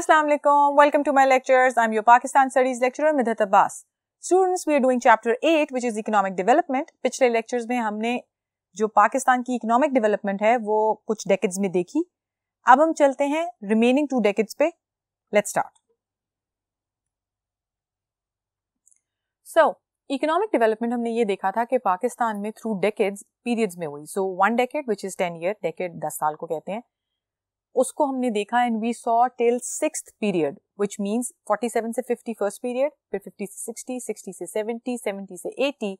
Assalamu alaikum. Welcome to my lectures. I'm your Pakistan Studies lecturer Midhat Abbas. Students, we are doing chapter 8 which is economic development. पिछले lectures में हमने जो पाकिस्तान की economic development है वो कुछ decades में देखी. अब हम चलते हैं remaining two decades पे. Let's start. So, economic development हमने ये देखा था कि पाकिस्तान में through decades periods में हुई So, one decade, which is 10 year, decade 10 साल को कहते हैं उसको हमने देखा and we saw till six period which means 47 से 50 फर्स्ट पीरियड फिर 50 से 60 60 से 70 70 से 80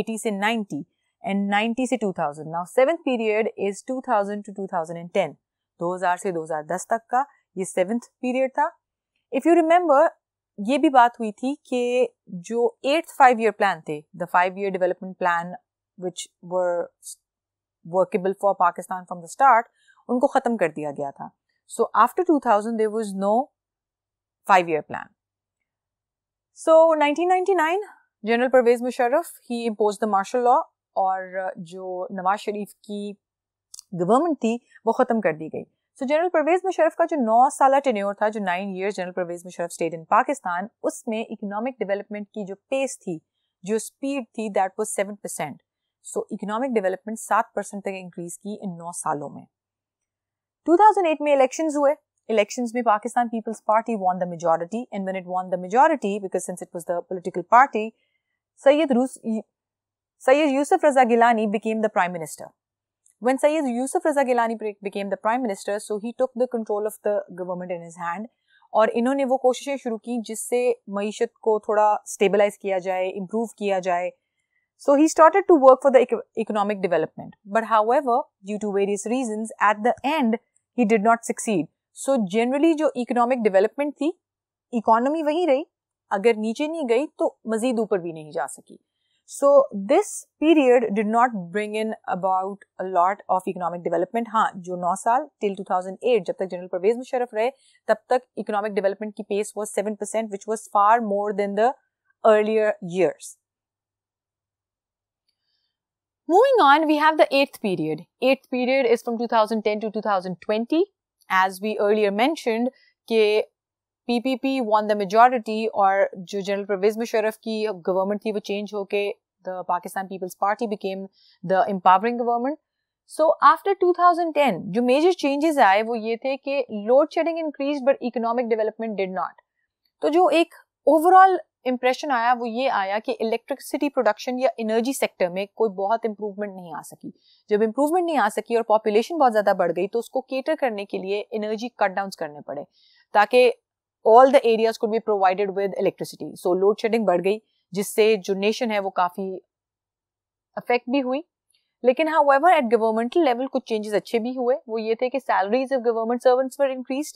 80 से 90 एंड 90 से 2000 now seventh period is 2000 to 2010 2000 से 2010 तक का ये सेवेंथ पीरियड था इफ़ यू रिमेंबर ये भी बात हुई थी कि जो एट्थ फाइव ईयर प्लान थे the five year development plan which were workable for Pakistan from the start उनको ख़त्म कर दिया गया था so after two thousand there was no five year plan so nineteen ninety nine general Pervez Musharraf ही impose the martial law और जो नवाज शरीफ की गवर्नमेंट थी वो ख़त्म कर दी गई सो जनरल परवेज मुशरफ का जो नौ साल टेन्योर था जो nine year general Pervez Musharraf state in Pakistan उसमें इकोनॉमिक डेवलपमेंट की जो पेस थी जो स्पीड थी that was seven percent so economic development सात परसेंट तक इंक्रीज की इन नौ सालों में 2008 में elections हुए elections में Pakistan People's Party won the majority and when it won the majority because since it was the political party Sayyid Yusuf Raza Gilani became the prime minister when Sayyid Yusuf Raza Gilani became the prime minister so he took the control of the government in his hand और इन्होंने वो कोशिशें शुरू की जिससे मीशत को थोड़ा स्टेबलाइज किया जाए इम्प्रूव किया जाए So he started to work for the economic development. But however, due to various reasons, at the end, ही did not succeed so generally जो इकोनॉमिक डेवलपमेंट थी इकोनॉमी वहीं रही अगर नीचे नहीं गई तो मजीद ऊपर भी नहीं जा सकी so this period did not bring in about a lot of economic development हाँ जो नौ साल टिल 2008 जब तक जनरल परवेज मुशरफ रहे तब तक इकोनॉमिक डेवलपमेंट की pace was seven percent which was far more than the earlier years Moving on, we have the eighth period. Eighth period is from 2010 to 2020. As we earlier mentioned, ke PPP won the majority or jo General Pervez Musharraf government thi wo change hoke, the Pakistan People's Party became the empowering government. So after 2010, jo major changes aaye wo load shedding increased but economic development did not. To jo overall impression आया वो ये आया कि electricity production या energy sector में कोई बहुत improvement नहीं आ सकी जब इम्प्रूवमेंट नहीं आ सकी और पॉपुलेशन बहुत ज़्यादा बढ़ गई तो उसको केटर करने के लिए एनर्जी कट डाउन करने पड़े ताकि all the areas could be provided with electricity so load shedding बढ़ गई जिससे जो नेशन है वो काफ़ी अफेक्ट भी हुई लेकिन however at governmental level कुछ चेंजेस अच्छे भी हुए वो ये थे कि salaries of government servants were increase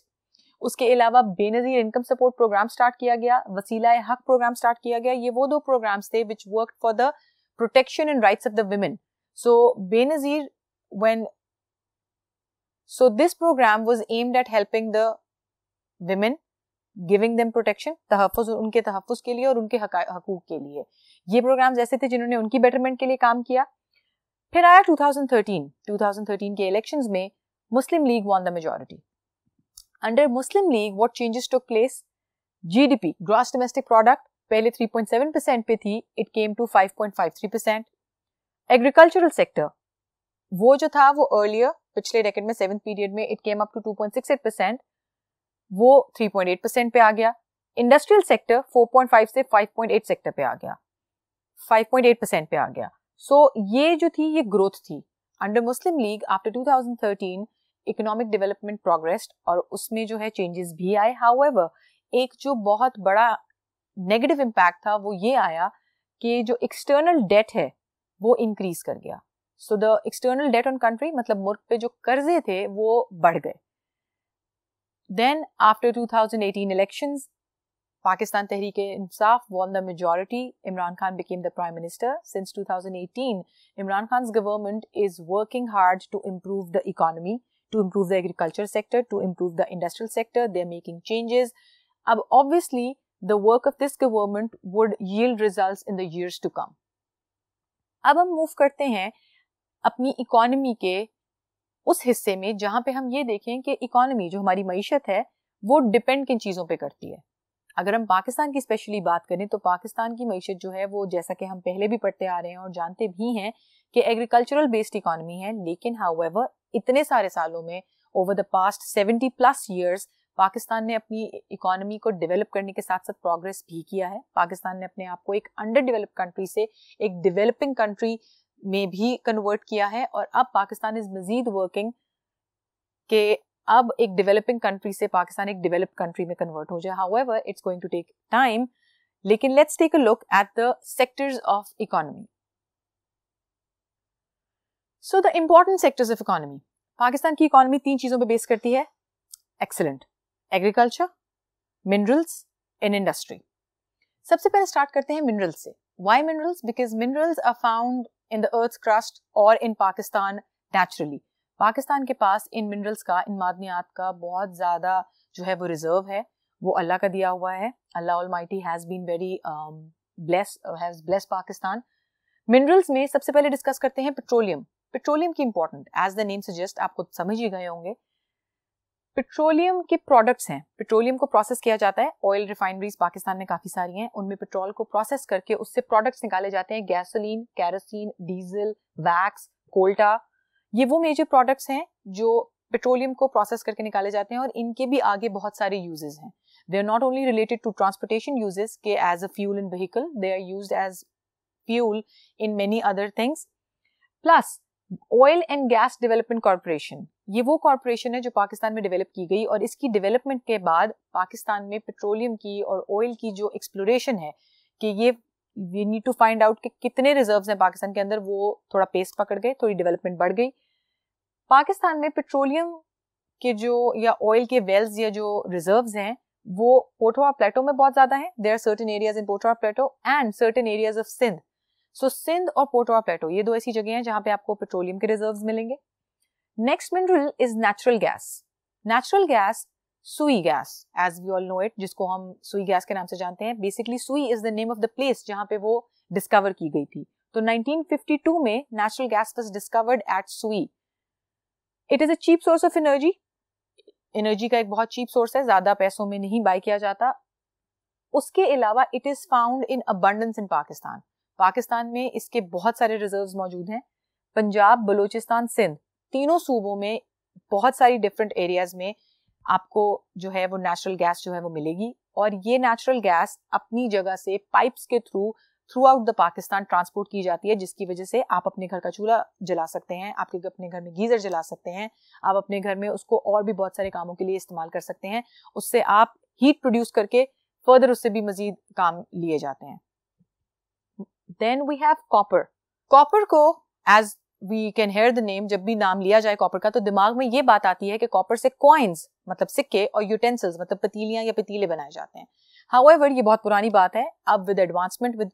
उसके अलावा Benazir income support program start किया गया वसीला हक प्रोग्राम स्टार्ट किया गया ये वो दो प्रोग्राम्स थे which work for the protection and rights of the women so Benazir when so this program was aimed at helping the women giving them protection तहफ़ उनके तहफ़ के लिए और उनके हकूक के लिए ये प्रोग्राम्स ऐसे थे जिन्होंने उनकी बेटरमेंट के लिए काम किया फिर आया 2013 2013 के इलेक्शंस में Muslim League won the majority Under Muslim League, what changes took place? GDP, gross domestic product, पहले 3.7% पे थी, it came to 5.53%. Agricultural sector, वो जो था वो earlier, पिछले decade में seventh period में it came up to 2.68%, वो 3.8% पे आ गया. Industrial sector 4.5 से 5.8 सेक्टर पे आ गया. 5.8% पे आ गया. so, ये जो थी ये growth थी. Under Muslim League after 2013, economic development progress और उसमें जो है चेंजेस भी आए हाउएवर एक जो बहुत बड़ा नेगेटिव इम्पैक्ट था वो ये आया कि जो एक्सटर्नल डेट है वो इंक्रीज कर गया so the external debt on country मतलब मुल्क पे जो कर्जे थे वो बढ़ गए then after 2018 elections Pakistan Tehreek Insaf won the majority Imran Khan became the prime minister since 2018 Imran Khan government is working hard to improve the economy to improve the agriculture sector, to improve the industrial sector. They are making changes. Ab, obviously, the work of this government would yield results in the years to come. अब हम move करते हैं अपनी economy के उस हिस्से में जहाँ पे हम ये देखें कि इकोनॉमी जो हमारी मीशत है वो डिपेंड किन चीज़ों पे करती है अगर हम पाकिस्तान की स्पेशली बात करें तो पाकिस्तान की मीशत जो है वो जैसा कि हम पहले भी पढ़ते आ रहे हैं और जानते भी हैं कि एग्रीकल्चरल बेस्ड इकानमी है लेकिन हाउ इतने सारे सालों में over the past seventy plus years Pakistan ने अपनी इकोनॉमी को डेवलप करने के साथ साथ प्रोग्रेस भी किया है पाकिस्तान ने अपने आप को एक अंडर डेवलप कंट्री से एक डेवलपिंग कंट्री में भी कन्वर्ट किया है और अब पाकिस्तान इज मजीद वर्किंग के अब एक डेवलपिंग कंट्री से पाकिस्तान एक डेवलप कंट्री में कन्वर्ट हो जाए how it's going to take time लेकिन let's take a look at the sectors of economy so the important sectors of economy Pakistan की इकोनॉमी तीन चीज़ों पर बेस करती है excellent agriculture minerals and industry सबसे पहले स्टार्ट करते हैं मिनरल्स से why minerals because minerals are found in the earth crust और इन पाकिस्तान नेचुरली पाकिस्तान के पास इन मिनरल्स का इन मादनियात का बहुत ज़्यादा जो है वो रिजर्व है वो अल्लाह का दिया हुआ है Allah almighty has been very bless has bless Pakistan minerals में सबसे पहले डिस्कस करते हैं पेट्रोलियम पेट्रोलियम की important as the name suggest आप खुद समझ ही गए होंगे पेट्रोलियम के प्रोडक्ट्स हैं पेट्रोलियम को प्रोसेस किया जाता है ऑयल रिफाइनरीज पाकिस्तान में काफ़ी सारी हैं उनमें पेट्रोल को प्रोसेस करके उससे प्रोडक्ट्स निकाले जाते हैं gasoline kerosene diesel wax coal tar ये वो मेजर प्रोडक्ट्स हैं जो पेट्रोलियम को प्रोसेस करके निकाले जाते हैं और इनके भी आगे बहुत सारे यूजेज हैं they are not only related to transportation uses के as a fuel in vehicle they are use as fuel in many other things plus oil and gas development corporation ये वो कॉरपोरेशन है जो पाकिस्तान में डेवलप की गई और इसकी डेवलपमेंट के बाद पाकिस्तान में पेट्रोलियम की और ऑयल की जो एक्सप्लोरेशन है कि ये we need to find out कि कितने रिजर्व्स हैं पाकिस्तान के अंदर वो थोड़ा पेस पकड़ गए थोड़ी डेवलपमेंट बढ़ गई पाकिस्तान में पेट्रोलियम के जो या ऑयल के वेल्स या जो रिजर्व्स हैं वो पोटवा प्लेटो में बहुत ज़्यादा हैं there are certain areas in Potwar plateau and certain areas of Sindh so so, Sindh और पोर्ट ऑफ प्लेटो ये दो ऐसी जगह हैं जहां पे आपको पेट्रोलियम के रिजर्व मिलेंगे next mineral is natural gas natural gas Sui gas as we all know it जिसको हम सुई गैस के नाम से जानते हैं basically Sui is the name of the place जहां पे वो डिस्कवर की गई थी तो 1952 में natural gas was discovered at Sui it is a cheap source of energy energy का एक बहुत चीप सोर्स है ज्यादा पैसों में नहीं बाय किया जाता उसके अलावा it is found in abundance in Pakistan Pakistan में इसके बहुत सारे रिजर्व मौजूद हैं पंजाब बलूचिस्तान सिंध तीनों सूबों में बहुत सारी डिफरेंट एरियाज में आपको जो है वो नेचुरल गैस जो है वो मिलेगी और ये नेचुरल गैस अपनी जगह से पाइप्स के through throughout the Pakistan transport की जाती है जिसकी वजह से आप अपने घर का चूल्हा जला सकते हैं आपके अपने घर में गीज़र जला सकते हैं आप अपने घर में उसको और भी बहुत सारे कामों के लिए इस्तेमाल कर सकते हैं उससे आप हीट प्रोड्यूस करके फर्दर उससे भी मजीद काम लिए जाते हैं then we have copper copper को as we can hear the name जब भी नाम लिया जाए कॉपर का तो दिमाग में ये बात आती है कि कॉपर से कॉइन्स मतलब सिक्के और यूटेंसिल्स मतलब पतीलियां या पतीले बनाए जाते हैं हाउ ये बहुत पुरानी बात है अब विद एडवांसमेंट विद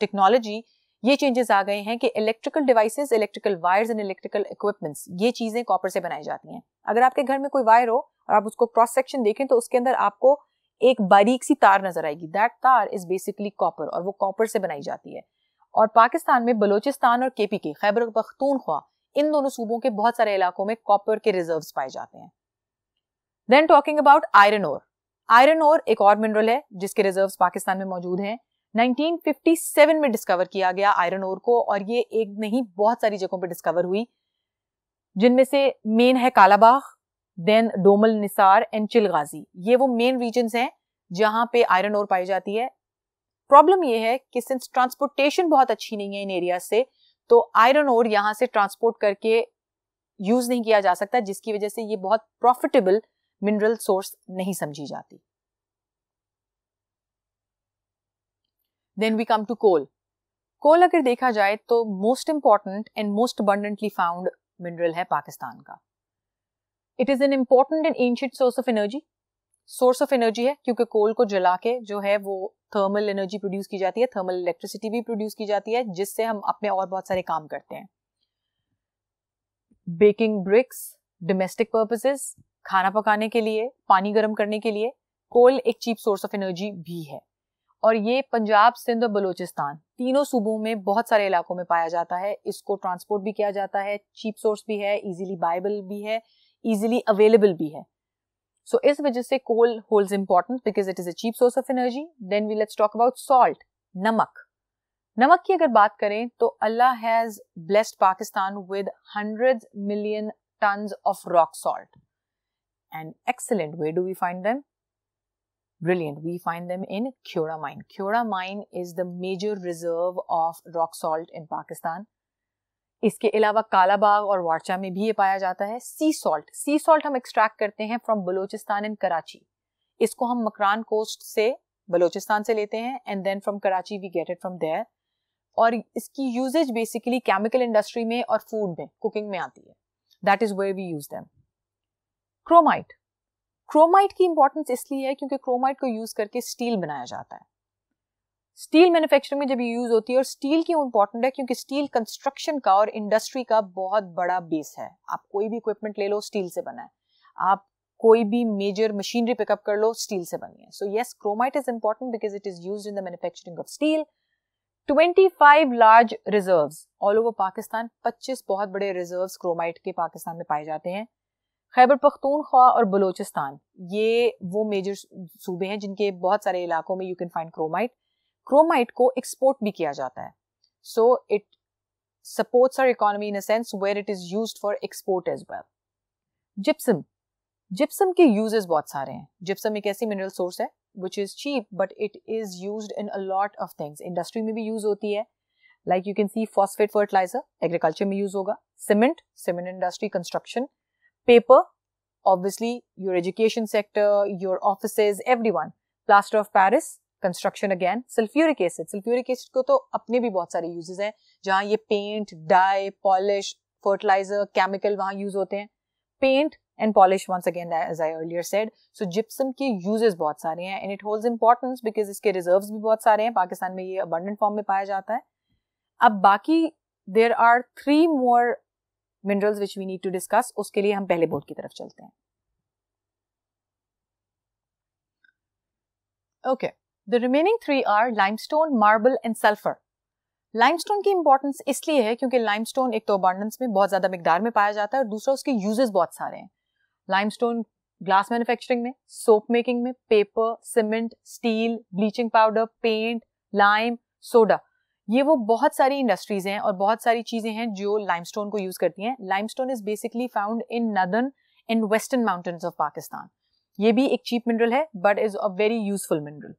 टेक्नोलॉजी ये चेंजेस आ गए हैं कि electrical devices electrical wires and electrical equipments ये चीज़ें कॉपर से बनाई जाती हैं अगर आपके घर में कोई वायर हो और आप उसको क्रॉस सेक्शन देखें तो उसके अंदर आपको एक बारीक सी तार नजर आएगी दैट तार इज बेसिकली कॉपर और वो कॉपर से बनाई जाती है और पाकिस्तान में बलोचिस्तान और केपी के खैबर पख्तूनख्वा इन दोनों सूबों के बहुत सारे इलाकों में कॉपर के रिजर्व पाए जाते हैं then talking about iron ore iron ore एक और मिनरल है जिसके रिजर्व पाकिस्तान में मौजूद हैं 1957 में डिस्कवर किया गया आयरन ओर को और ये एक नहीं बहुत सारी जगहों पर डिस्कवर हुई जिनमें से मेन है कालाबाग देन डोमल निसार एंड चिलगाजी ये वो मेन रीजन हैं जहां पे आयरन और पाई जाती है प्रॉब्लम ये है कि सिंस ट्रांसपोर्टेशन बहुत अच्छी नहीं है इन एरिया से तो आयरन और यहाँ से ट्रांसपोर्ट करके यूज नहीं किया जा सकता जिसकी वजह से ये बहुत प्रॉफिटेबल मिनरल सोर्स नहीं समझी जाती then we come to coal coal अगर देखा जाए तो most important and most abundantly found mineral है पाकिस्तान का it is an important and ancient source of energy source of energy है क्योंकि कोल को जला के जो है वो थर्मल एनर्जी प्रोड्यूस की जाती है थर्मल इलेक्ट्रिसिटी भी प्रोड्यूस की जाती है जिससे हम अपने और बहुत सारे काम करते हैं बेकिंग ब्रिक्स डोमेस्टिक पर्पजेस खाना पकाने के लिए पानी गर्म करने के लिए कोल एक चीप सोर्स ऑफ एनर्जी भी है और ये पंजाब सिंध और बलूचिस्तान तीनों सूबों में बहुत सारे इलाकों में पाया जाता है इसको ट्रांसपोर्ट भी किया जाता है चीप सोर्स भी है इजीली बाइबल भी है easily available be here. So is wajah say coal holds importance because it is a cheap source of energy. Then we let's talk about salt, namak. नमक की अगर बात करें तो Allah has blessed Pakistan with hundred million tons of rock salt and excellent way do we find them brilliant we find them in Khyoda mine Khyoda mine is the major reserve of rock salt in Pakistan इसके अलावा कालाबाग और वार्चा में भी ये पाया जाता है sea salt sea salt हम एक्सट्रैक्ट करते हैं फ्रॉम बलोचिस्तान एंड कराची इसको हम मकरान कोस्ट से बलोचिस्तान से लेते हैं and then from Karachi we get it from there और इसकी यूजेज बेसिकली केमिकल इंडस्ट्री में और फूड में कुकिंग में आती है that is way we use them chromite chromite की इंपॉर्टेंस इसलिए है क्योंकि क्रोमाइट को यूज करके स्टील बनाया जाता है स्टील मैन्युफैक्चरिंग में जब ये यूज होती है और स्टील क्यों इंपॉर्टेंट है क्योंकि स्टील कंस्ट्रक्शन का और इंडस्ट्री का बहुत बड़ा बेस है आप कोई भी इक्विपमेंट ले लो स्टील से बना है आप कोई भी मेजर मशीनरी पिकअप कर लो स्टील से बनी है so yes chromite is important because it is use in the manufacturing of steel 25 large reserves all over Pakistan 25 बहुत बड़े रिजर्व्स क्रोमाइट के पाकिस्तान में पाए जाते हैं खैबर पख्तूनख्वा और बलोचिस्तान ये वो मेजर सूबे हैं जिनके बहुत सारे इलाकों में you can find chromite chromite को एक्सपोर्ट भी किया जाता है so it supports our economy in a sense where it is use for export as well gypsum gypsum के यूजेस बहुत सारे हैं जिप्सम एक ऐसी मिनरल सोर्स है which is cheap but it is use in a lot of things industry में भी use होती है like you can see phosphate fertilizer agriculture में यूज होगा cement cement industry construction paper obviously your education sector your office every one plaster of Paris construction again sulphuric acid sulphuric acid को तो अपने भी बहुत सारे यूजेस हैं जहाँ ये paint dye polish fertilizer chemical वहाँ यूज होते हैं paint and polish once again as I earlier said so gypsum के यूजेस बहुत सारे हैं and it holds importance because इसके रिजर्व्स भी बहुत सारे हैं पाकिस्तान में ये अबंडेंट फॉर्म में पाया जाता है अब बाकी there are three more minerals which we need to discuss उसके लिए हम पहले बोर्ड की तरफ चलते हैं okay okay. The remaining three are limestone, marble and sulphur Limestone की इंपॉर्टेंस इसलिए है क्योंकि लाइमस्टोन एक तो अबांडेंस में बहुत ज्यादा मिकदार में पाया जाता है और दूसरा उसके यूजेस बहुत सारे हैं लाइमस्टोन ग्लास मैन्युफैक्चरिंग में सोप मेकिंग में paper cement steel bleaching powder paint lime soda ये वो बहुत सारी इंडस्ट्रीज हैं और बहुत सारी चीजें हैं जो लाइमस्टोन को यूज करती हैं limestone is basically found in northern and western mountains of Pakistan ये भी एक चीप मिनरल है but is a very useful mineral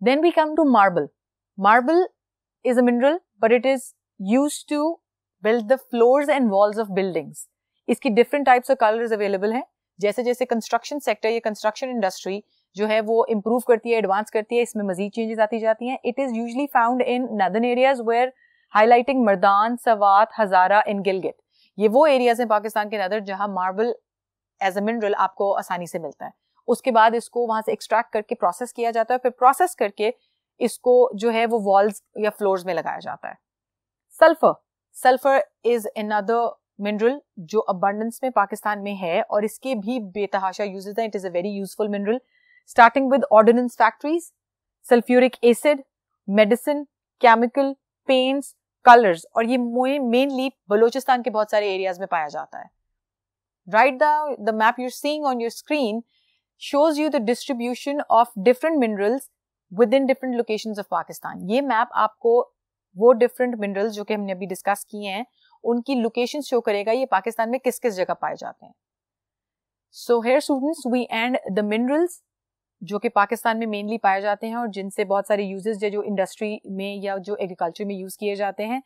Then we come to marble. Marble is a mineral, but it is used to build the floors and walls of buildings. इसकी different types of colors available हैं. जैसे जैसे construction sector या construction industry जो है वो improve करती है, advance करती है, इसमें मजीद changes आती जाती हैं. It is usually found in northern areas where highlighting Mardan, Swat, Hazara and Gilgit. ये वो areas हैं पाकिस्तान के नदर जहाँ marble as a mineral आपको आसानी से मिलता है. उसके बाद इसको वहां से एक्सट्रैक्ट करके प्रोसेस किया जाता है फिर प्रोसेस करके इसको जो है वो वॉल्स या फ्लोर्स में लगाया जाता है sulphur sulphur is another mineral जो अबंडेंस में पाकिस्तान में है और इसके भी बेतहाशा यूजेज हैं it is a very useful mineral starting with ordnance factories sulphuric acid medicine chemical paints colours और ये मोए मेनली बलोचिस्तान के बहुत सारे एरियाज में पाया जाता है right the map you're seeing on your screen shows you the distribution of different minerals within different locations of Pakistan. ये map आपको वो different minerals जो कि हमने अभी discuss किए हैं उनकी locations show करेगा ये Pakistan में किस किस जगह पाए जाते हैं So here students, we end the minerals जो कि पाकिस्तान में मेनली पाए जाते हैं और जिनसे बहुत सारे यूजेज जो इंडस्ट्री में या जो एग्रीकल्चर में यूज़ किए जाते हैं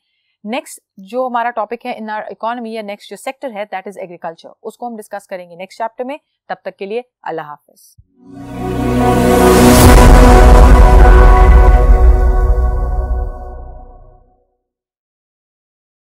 नेक्स्ट जो हमारा टॉपिक है इन आर इकोनॉमी या नेक्स्ट जो सेक्टर है दैट इज एग्रीकल्चर उसको हम डिस्कस करेंगे नेक्स्ट चैप्टर में तब तक के लिए अल्लाह हाफिज़